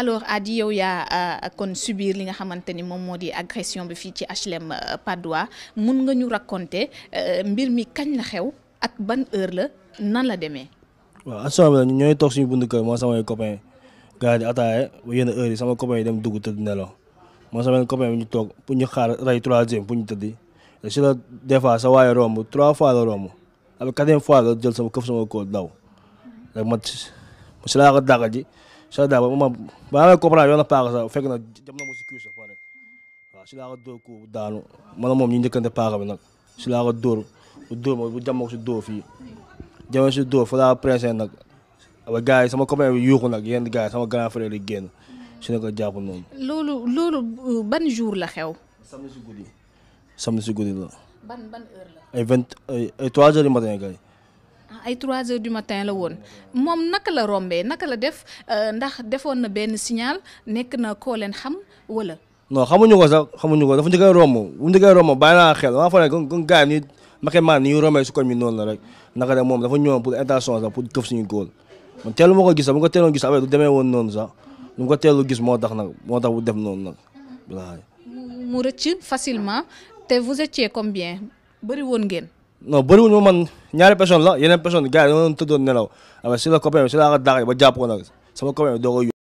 alors Adi yow yaa euh, kon subir li nga xamante ni moom moo di agression bi fii ci HLM euh, Patte d'Oie mun nga ñu raconter euh, mbir mi kañ la xew ak ban heure la nan la demee. waa action bi ñooy toog suñu buntu kër moo samay copain gars yi di ataaye ba yenn heure yi sama copain yi dem dugg tëdd nelaw moo samay copain bi ñu toog pour ñu xaar rey troisième pour ñu tëddi si la des fois sa waaye romb trois fois la romb ak quatrième fois la jël sama këf sama kóol daw ma si sa daaba ma ba ma comprendre yoon paaka sax fekk na jam na ma si cuisse pare waaw moom ñu njëkkante paaka bi nag si laa ko dóor bu dóor ma bu jam ma ko si dóor fii jame si dóor fa laa pressé nag ba gars yi sama copain bi yuuxu nag yenn gars yi sama grand frère yi génn si ne ko noonu. loolu loolu ban jour la xew. sam si guddi si guddi la. ban ban heure la. ay vingt ay ay 3 heures du matin la woon moom naka la rombee naka la def euh, ndax defoon na signal nekk na koo leen xam wala. non xamuñu ko sax xamuñu ko dafa njëkk a romb bu njëkk a romb xel fa la rek naka dafa pour intention pour suñu man ko gis ko teeloon gis du demee woon noonu sax ko bu def facilement te vous étiez combien non bëriwul ma man ñaari personne la yeneen personne gars yi dama doon tëddoon nelaw ama si la copain bi si laa ko dàqee ba jàpp ko nag sama copain bi doo ko